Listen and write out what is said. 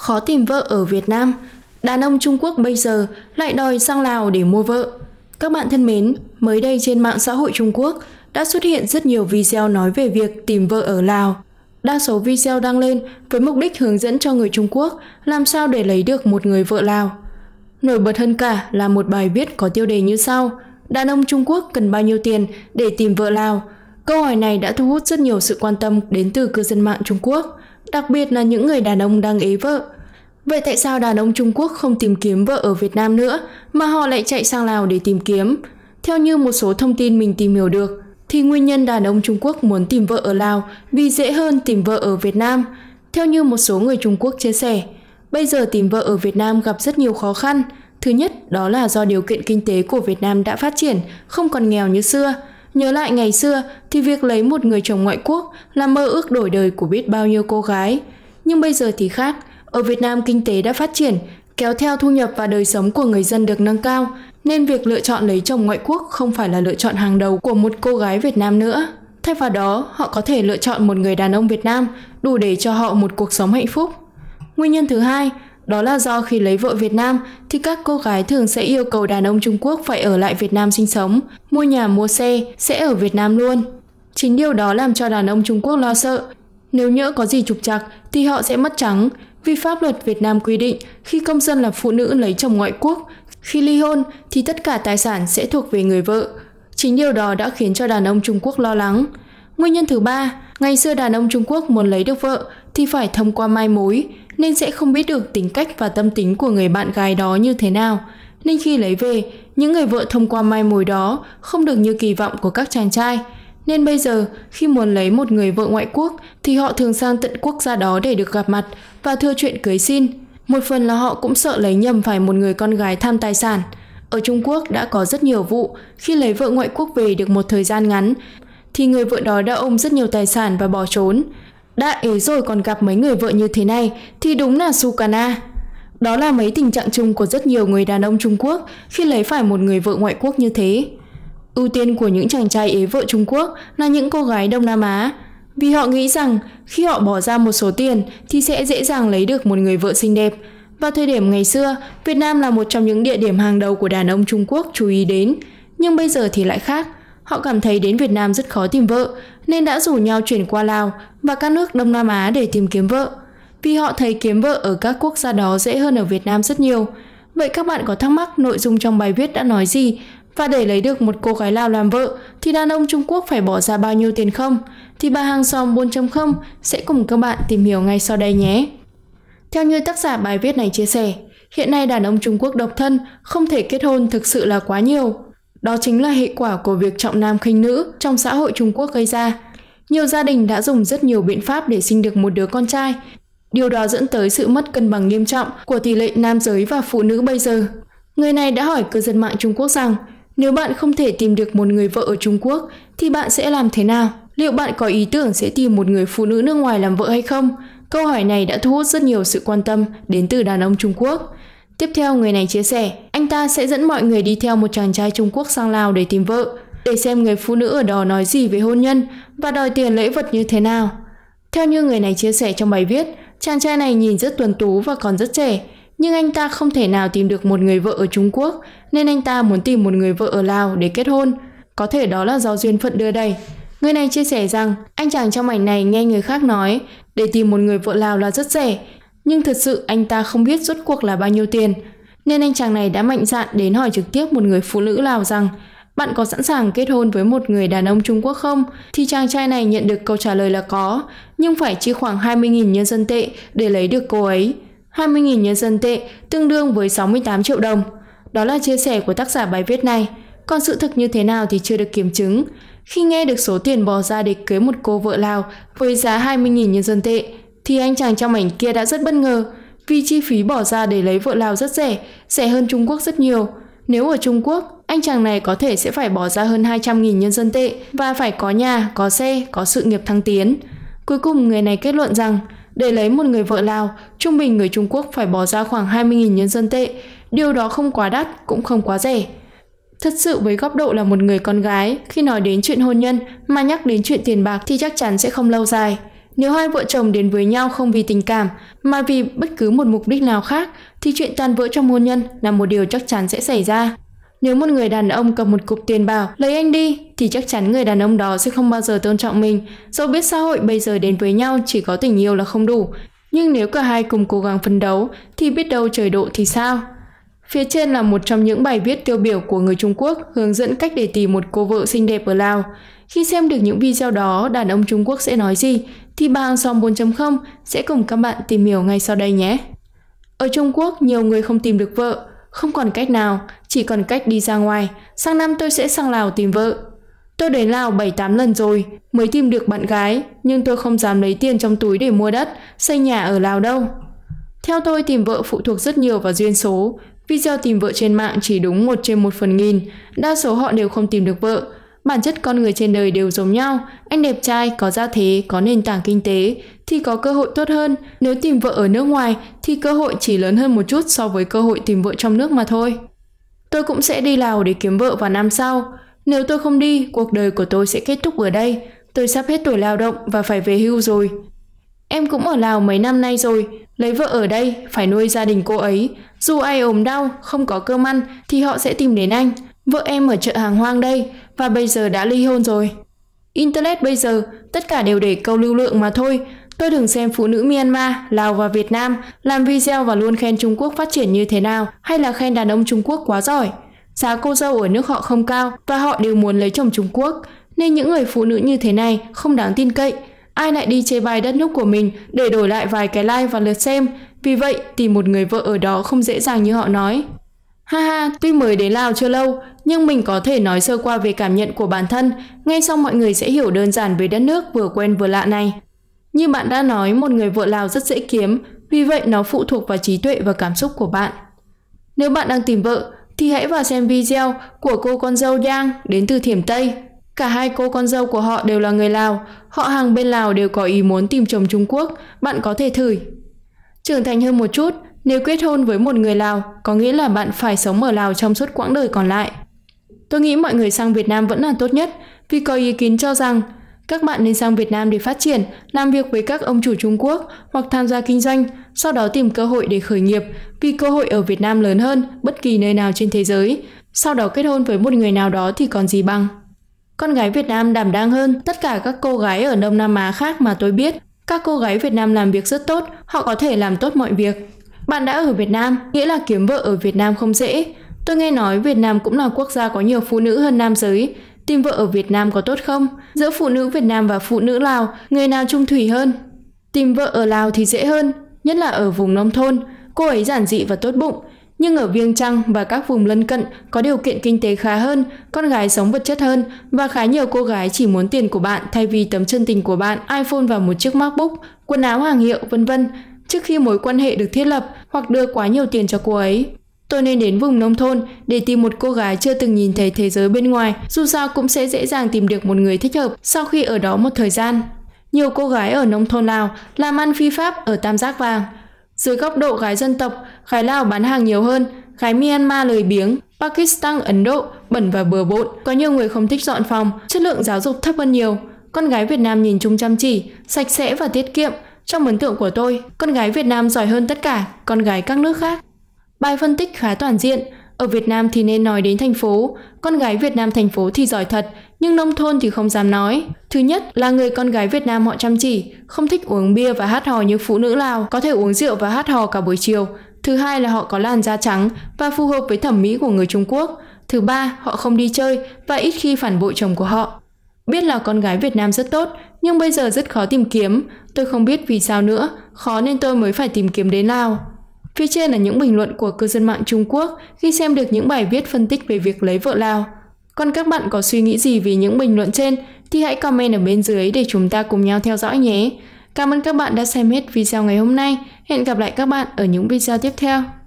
khó tìm vợ ở Việt Nam, đàn ông Trung Quốc bây giờ lại đòi sang Lào để mua vợ. Các bạn thân mến, mới đây trên mạng xã hội Trung Quốc đã xuất hiện rất nhiều video nói về việc tìm vợ ở Lào. Đa số video đăng lên với mục đích hướng dẫn cho người Trung Quốc làm sao để lấy được một người vợ Lào. Nổi bật hơn cả là một bài viết có tiêu đề như sau: Đàn ông Trung Quốc cần bao nhiêu tiền để tìm vợ Lào? Câu hỏi này đã thu hút rất nhiều sự quan tâm đến từ cư dân mạng Trung Quốc, đặc biệt là những người đàn ông đang ế vợ. Vậy tại sao đàn ông Trung Quốc không tìm kiếm vợ ở Việt Nam nữa mà họ lại chạy sang Lào để tìm kiếm? Theo như một số thông tin mình tìm hiểu được, thì nguyên nhân đàn ông Trung Quốc muốn tìm vợ ở Lào vì dễ hơn tìm vợ ở Việt Nam. Theo như một số người Trung Quốc chia sẻ, bây giờ tìm vợ ở Việt Nam gặp rất nhiều khó khăn. Thứ nhất, đó là do điều kiện kinh tế của Việt Nam đã phát triển, không còn nghèo như xưa. Nhớ lại ngày xưa thì việc lấy một người chồng ngoại quốc là mơ ước đổi đời của biết bao nhiêu cô gái. Nhưng bây giờ thì khác, ở Việt Nam kinh tế đã phát triển, kéo theo thu nhập và đời sống của người dân được nâng cao, nên việc lựa chọn lấy chồng ngoại quốc không phải là lựa chọn hàng đầu của một cô gái Việt Nam nữa. Thay vào đó, họ có thể lựa chọn một người đàn ông Việt Nam đủ để cho họ một cuộc sống hạnh phúc. Nguyên nhân thứ hai, đó là do khi lấy vợ Việt Nam thì các cô gái thường sẽ yêu cầu đàn ông Trung Quốc phải ở lại Việt Nam sinh sống, mua nhà mua xe, sẽ ở Việt Nam luôn. Chính điều đó làm cho đàn ông Trung Quốc lo sợ. Nếu nhỡ có gì trục trặc thì họ sẽ mất trắng, vì pháp luật Việt Nam quy định khi công dân là phụ nữ lấy chồng ngoại quốc, khi ly hôn thì tất cả tài sản sẽ thuộc về người vợ. Chính điều đó đã khiến cho đàn ông Trung Quốc lo lắng. Nguyên nhân thứ ba, ngày xưa đàn ông Trung Quốc muốn lấy được vợ thì phải thông qua mai mối, nên sẽ không biết được tính cách và tâm tính của người bạn gái đó như thế nào. Nên khi lấy về, những người vợ thông qua mai mối đó không được như kỳ vọng của các chàng trai – nên bây giờ, khi muốn lấy một người vợ ngoại quốc thì họ thường sang tận quốc gia đó để được gặp mặt và thưa chuyện cưới xin. Một phần là họ cũng sợ lấy nhầm phải một người con gái tham tài sản. Ở Trung Quốc đã có rất nhiều vụ khi lấy vợ ngoại quốc về được một thời gian ngắn thì người vợ đó đã ôm rất nhiều tài sản và bỏ trốn. Đã ế rồi còn gặp mấy người vợ như thế này thì đúng là su cana. Đó là mấy tình trạng chung của rất nhiều người đàn ông Trung Quốc khi lấy phải một người vợ ngoại quốc như thế. Ưu tiên của những chàng trai ế vợ Trung Quốc là những cô gái Đông Nam Á, vì họ nghĩ rằng khi họ bỏ ra một số tiền thì sẽ dễ dàng lấy được một người vợ xinh đẹp. Vào thời điểm ngày xưa, Việt Nam là một trong những địa điểm hàng đầu của đàn ông Trung Quốc chú ý đến, nhưng bây giờ thì lại khác. Họ cảm thấy đến Việt Nam rất khó tìm vợ, nên đã rủ nhau chuyển qua Lào và các nước Đông Nam Á để tìm kiếm vợ. Vì họ thấy kiếm vợ ở các quốc gia đó dễ hơn ở Việt Nam rất nhiều. Vậy các bạn có thắc mắc nội dung trong bài viết đã nói gì và để lấy được một cô gái Lào làm vợ thì đàn ông Trung Quốc phải bỏ ra bao nhiêu tiền không? Thì bà hàng xóm 4.0 sẽ cùng các bạn tìm hiểu ngay sau đây nhé. Theo như tác giả bài viết này chia sẻ, hiện nay đàn ông Trung Quốc độc thân, không thể kết hôn thực sự là quá nhiều. Đó chính là hệ quả của việc trọng nam khinh nữ trong xã hội Trung Quốc gây ra. Nhiều gia đình đã dùng rất nhiều biện pháp để sinh được một đứa con trai. Điều đó dẫn tới sự mất cân bằng nghiêm trọng của tỷ lệ nam giới và phụ nữ bây giờ. Người này đã hỏi cư dân mạng Trung Quốc rằng nếu bạn không thể tìm được một người vợ ở Trung Quốc, thì bạn sẽ làm thế nào? Liệu bạn có ý tưởng sẽ tìm một người phụ nữ nước ngoài làm vợ hay không? Câu hỏi này đã thu hút rất nhiều sự quan tâm đến từ đàn ông Trung Quốc. Tiếp theo, người này chia sẻ, anh ta sẽ dẫn mọi người đi theo một chàng trai Trung Quốc sang Lào để tìm vợ, để xem người phụ nữ ở đó nói gì về hôn nhân và đòi tiền lễ vật như thế nào. Theo như người này chia sẻ trong bài viết, chàng trai này nhìn rất tuần tú và còn rất trẻ, nhưng anh ta không thể nào tìm được một người vợ ở Trung Quốc, nên anh ta muốn tìm một người vợ ở Lào để kết hôn. Có thể đó là do duyên phận đưa đây Người này chia sẻ rằng anh chàng trong ảnh này nghe người khác nói để tìm một người vợ Lào là rất rẻ, nhưng thật sự anh ta không biết rốt cuộc là bao nhiêu tiền. Nên anh chàng này đã mạnh dạn đến hỏi trực tiếp một người phụ nữ Lào rằng bạn có sẵn sàng kết hôn với một người đàn ông Trung Quốc không? Thì chàng trai này nhận được câu trả lời là có, nhưng phải chi khoảng 20.000 nhân dân tệ để lấy được cô ấy. 20.000 nhân dân tệ tương đương với 68 triệu đồng. Đó là chia sẻ của tác giả bài viết này. Còn sự thực như thế nào thì chưa được kiểm chứng. Khi nghe được số tiền bỏ ra để cưới một cô vợ Lào với giá 20.000 nhân dân tệ, thì anh chàng trong ảnh kia đã rất bất ngờ vì chi phí bỏ ra để lấy vợ Lào rất rẻ, rẻ hơn Trung Quốc rất nhiều. Nếu ở Trung Quốc, anh chàng này có thể sẽ phải bỏ ra hơn 200.000 nhân dân tệ và phải có nhà, có xe, có sự nghiệp thăng tiến. Cuối cùng người này kết luận rằng để lấy một người vợ Lào, trung bình người Trung Quốc phải bỏ ra khoảng 20.000 nhân dân tệ. Điều đó không quá đắt, cũng không quá rẻ. Thật sự với góc độ là một người con gái, khi nói đến chuyện hôn nhân mà nhắc đến chuyện tiền bạc thì chắc chắn sẽ không lâu dài. Nếu hai vợ chồng đến với nhau không vì tình cảm mà vì bất cứ một mục đích nào khác thì chuyện tan vỡ trong hôn nhân là một điều chắc chắn sẽ xảy ra. Nếu một người đàn ông cầm một cục tiền bảo lấy anh đi thì chắc chắn người đàn ông đó sẽ không bao giờ tôn trọng mình. Dẫu biết xã hội bây giờ đến với nhau chỉ có tình yêu là không đủ, nhưng nếu cả hai cùng cố gắng phấn đấu thì biết đâu trời độ thì sao? Phía trên là một trong những bài viết tiêu biểu của người Trung Quốc hướng dẫn cách để tìm một cô vợ xinh đẹp ở Lào. Khi xem được những video đó, đàn ông Trung Quốc sẽ nói gì? Thì bà Song 4.0 sẽ cùng các bạn tìm hiểu ngay sau đây nhé. Ở Trung Quốc, nhiều người không tìm được vợ không còn cách nào, chỉ còn cách đi ra ngoài. Sang năm tôi sẽ sang Lào tìm vợ. Tôi đến Lào 7-8 lần rồi, mới tìm được bạn gái, nhưng tôi không dám lấy tiền trong túi để mua đất, xây nhà ở Lào đâu. Theo tôi tìm vợ phụ thuộc rất nhiều vào duyên số. Video tìm vợ trên mạng chỉ đúng 1 trên 1 phần nghìn, đa số họ đều không tìm được vợ, Bản chất con người trên đời đều giống nhau, anh đẹp trai, có gia thế, có nền tảng kinh tế thì có cơ hội tốt hơn, nếu tìm vợ ở nước ngoài thì cơ hội chỉ lớn hơn một chút so với cơ hội tìm vợ trong nước mà thôi. Tôi cũng sẽ đi Lào để kiếm vợ vào năm sau. Nếu tôi không đi, cuộc đời của tôi sẽ kết thúc ở đây. Tôi sắp hết tuổi lao động và phải về hưu rồi. Em cũng ở Lào mấy năm nay rồi, lấy vợ ở đây, phải nuôi gia đình cô ấy. Dù ai ốm đau, không có cơm ăn thì họ sẽ tìm đến anh. Vợ em ở chợ hàng hoang đây, và bây giờ đã ly hôn rồi. Internet bây giờ tất cả đều để câu lưu lượng mà thôi. Tôi thường xem phụ nữ Myanmar, Lào và Việt Nam làm video và luôn khen Trung Quốc phát triển như thế nào hay là khen đàn ông Trung Quốc quá giỏi. Giá cô dâu ở nước họ không cao và họ đều muốn lấy chồng Trung Quốc, nên những người phụ nữ như thế này không đáng tin cậy. Ai lại đi chê bai đất nước của mình để đổi lại vài cái like và lượt xem, vì vậy tìm một người vợ ở đó không dễ dàng như họ nói. Ha ha, tuy mới đến Lào chưa lâu, nhưng mình có thể nói sơ qua về cảm nhận của bản thân, ngay xong mọi người sẽ hiểu đơn giản về đất nước vừa quen vừa lạ này. Như bạn đã nói, một người vợ Lào rất dễ kiếm, vì vậy nó phụ thuộc vào trí tuệ và cảm xúc của bạn. Nếu bạn đang tìm vợ, thì hãy vào xem video của cô con dâu giang đến từ Thiểm Tây. Cả hai cô con dâu của họ đều là người Lào, họ hàng bên Lào đều có ý muốn tìm chồng Trung Quốc, bạn có thể thử. Trưởng thành hơn một chút, nếu kết hôn với một người Lào, có nghĩa là bạn phải sống ở Lào trong suốt quãng đời còn lại. Tôi nghĩ mọi người sang Việt Nam vẫn là tốt nhất, vì có ý kiến cho rằng các bạn nên sang Việt Nam để phát triển, làm việc với các ông chủ Trung Quốc hoặc tham gia kinh doanh, sau đó tìm cơ hội để khởi nghiệp, vì cơ hội ở Việt Nam lớn hơn bất kỳ nơi nào trên thế giới. Sau đó kết hôn với một người nào đó thì còn gì bằng. Con gái Việt Nam đảm đang hơn tất cả các cô gái ở Đông Nam Á khác mà tôi biết. Các cô gái Việt Nam làm việc rất tốt, họ có thể làm tốt mọi việc. Bạn đã ở Việt Nam, nghĩa là kiếm vợ ở Việt Nam không dễ. Tôi nghe nói Việt Nam cũng là quốc gia có nhiều phụ nữ hơn nam giới. Tìm vợ ở Việt Nam có tốt không? Giữa phụ nữ Việt Nam và phụ nữ Lào, người nào trung thủy hơn? Tìm vợ ở Lào thì dễ hơn, nhất là ở vùng nông thôn. Cô ấy giản dị và tốt bụng, nhưng ở Viêng Chăng và các vùng lân cận có điều kiện kinh tế khá hơn, con gái sống vật chất hơn và khá nhiều cô gái chỉ muốn tiền của bạn thay vì tấm chân tình của bạn, iPhone và một chiếc MacBook, quần áo hàng hiệu vân vân trước khi mối quan hệ được thiết lập hoặc đưa quá nhiều tiền cho cô ấy. Tôi nên đến vùng nông thôn để tìm một cô gái chưa từng nhìn thấy thế giới bên ngoài, dù sao cũng sẽ dễ dàng tìm được một người thích hợp sau khi ở đó một thời gian. Nhiều cô gái ở nông thôn Lào làm ăn phi pháp ở Tam Giác Vàng. Dưới góc độ gái dân tộc, gái Lào bán hàng nhiều hơn, gái Myanmar lời biếng, Pakistan, Ấn Độ bẩn và bừa bộn, có nhiều người không thích dọn phòng, chất lượng giáo dục thấp hơn nhiều. Con gái Việt Nam nhìn chung chăm chỉ, sạch sẽ và tiết kiệm, trong ấn tượng của tôi, con gái Việt Nam giỏi hơn tất cả con gái các nước khác. Bài phân tích khá toàn diện, ở Việt Nam thì nên nói đến thành phố, con gái Việt Nam thành phố thì giỏi thật, nhưng nông thôn thì không dám nói. Thứ nhất là người con gái Việt Nam họ chăm chỉ, không thích uống bia và hát hò như phụ nữ Lào, có thể uống rượu và hát hò cả buổi chiều. Thứ hai là họ có làn da trắng và phù hợp với thẩm mỹ của người Trung Quốc. Thứ ba, họ không đi chơi và ít khi phản bội chồng của họ. Biết là con gái Việt Nam rất tốt, nhưng bây giờ rất khó tìm kiếm, tôi không biết vì sao nữa, khó nên tôi mới phải tìm kiếm đến Lào. Phía trên là những bình luận của cư dân mạng Trung Quốc khi xem được những bài viết phân tích về việc lấy vợ Lào. Còn các bạn có suy nghĩ gì về những bình luận trên thì hãy comment ở bên dưới để chúng ta cùng nhau theo dõi nhé. Cảm ơn các bạn đã xem hết video ngày hôm nay. Hẹn gặp lại các bạn ở những video tiếp theo.